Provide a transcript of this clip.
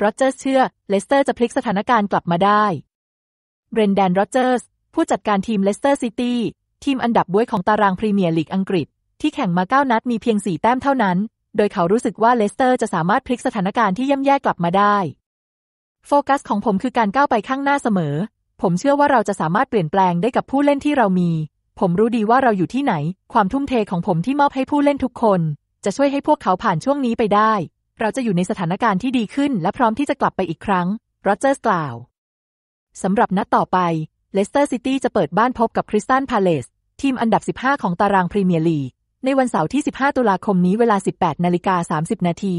โรเจอร์เชื่อเลสเตอร์จะพลิกสถานการณ์กลับมาได้ เบรนแดนโรเจอร์สผู้จัดการทีมเลสเตอร์ซิตี้ทีมอันดับบ้วยของตารางพรีเมียร์ลีกอังกฤษที่แข่งมา9นัดมีเพียง4แต้มเท่านั้น โดยเขารู้สึกว่าเลสเตอร์จะสามารถพลิกสถานการณ์ที่ย่ำแย่กลับมาได้ โฟกัสของผมคือการก้าวไปข้างหน้าเสมอ ผมเชื่อว่าเราจะสามารถเปลี่ยนแปลงได้กับผู้เล่นที่เรามี ผมรู้ดีว่าเราอยู่ที่ไหน ความทุ่มเทของผมที่มอบให้ผู้เล่นทุกคน จะช่วยให้พวกเขาผ่านช่วงนี้ไปได้เราจะอยู่ในสถานการณ์ที่ดีขึ้น และพร้อมที่จะกลับไปอีกครั้งโรเจอร์สกล่าว สำหรับนัดต่อไป เลสเตอร์ซิตี้จะเปิดบ้านพบกับคริสตันพาเลสทีมอันดับ 15 ของตารางพรีเมียร์ลีกในวันเสาร์ที่ 15 ตุลาคมนี้เวลา 18นาฬิกา30นาที